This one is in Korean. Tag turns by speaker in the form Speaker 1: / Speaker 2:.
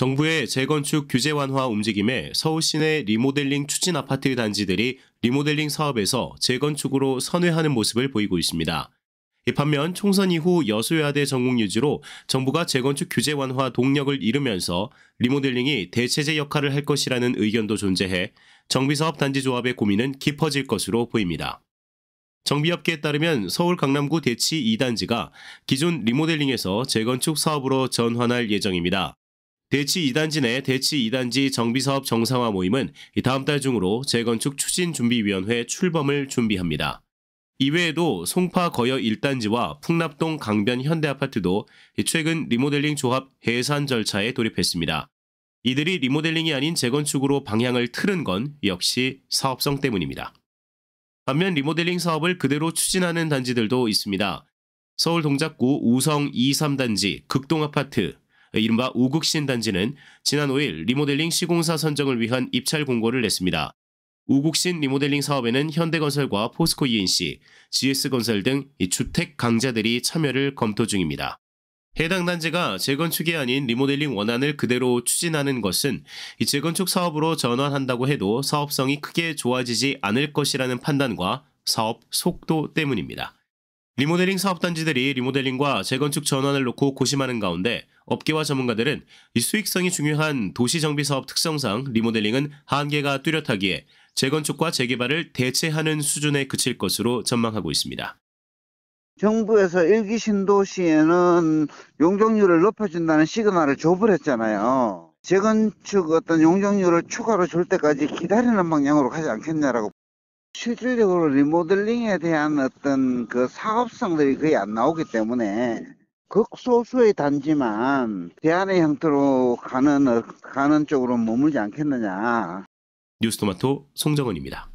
Speaker 1: 정부의 재건축 규제 완화 움직임에 서울 시내 리모델링 추진 아파트 단지들이 리모델링 사업에서 재건축으로 선회하는 모습을 보이고 있습니다. 반면 총선 이후 여수야대 전국 유지로 정부가 재건축 규제 완화 동력을 잃으면서 리모델링이 대체제 역할을 할 것이라는 의견도 존재해 정비사업 단지 조합의 고민은 깊어질 것으로 보입니다. 정비업계에 따르면 서울 강남구 대치 2단지가 기존 리모델링에서 재건축 사업으로 전환할 예정입니다. 대치 2단지 내 대치 2단지 정비사업 정상화 모임은 다음 달 중으로 재건축 추진준비위원회 출범을 준비합니다. 이외에도 송파 거여 1단지와 풍납동 강변 현대아파트도 최근 리모델링 조합 해산 절차에 돌입했습니다. 이들이 리모델링이 아닌 재건축으로 방향을 틀은 건 역시 사업성 때문입니다. 반면 리모델링 사업을 그대로 추진하는 단지들도 있습니다. 서울 동작구 우성 2, 3단지, 극동아파트, 이른바 우국신 단지는 지난 5일 리모델링 시공사 선정을 위한 입찰 공고를 냈습니다. 우국신 리모델링 사업에는 현대건설과 포스코 ENC, GS건설 등 주택 강자들이 참여를 검토 중입니다. 해당 단지가 재건축이 아닌 리모델링 원안을 그대로 추진하는 것은 재건축 사업으로 전환한다고 해도 사업성이 크게 좋아지지 않을 것이라는 판단과 사업 속도 때문입니다. 리모델링 사업단지들이 리모델링과 재건축 전환을 놓고 고심하는 가운데 업계와 전문가들은 수익성이 중요한 도시정비 사업 특성상 리모델링은 한계가 뚜렷하기에 재건축과 재개발을 대체하는 수준에 그칠 것으로 전망하고 있습니다.
Speaker 2: 정부에서 일기 신도시에는 용적률을 높여준다는 시그널을 조불했잖아요. 재건축 어떤 용적률을 추가로 줄 때까지 기다리는 방향으로 가지 않겠냐라고. 실질적으로 리모델링에 대한 어떤 그 사업성들이 거의 안 나오기 때문에 극소수의 단지만 대안의 형태로 가는 가는 쪽으로 머물지 않겠느냐.
Speaker 1: 뉴스토마토 송정은입니다.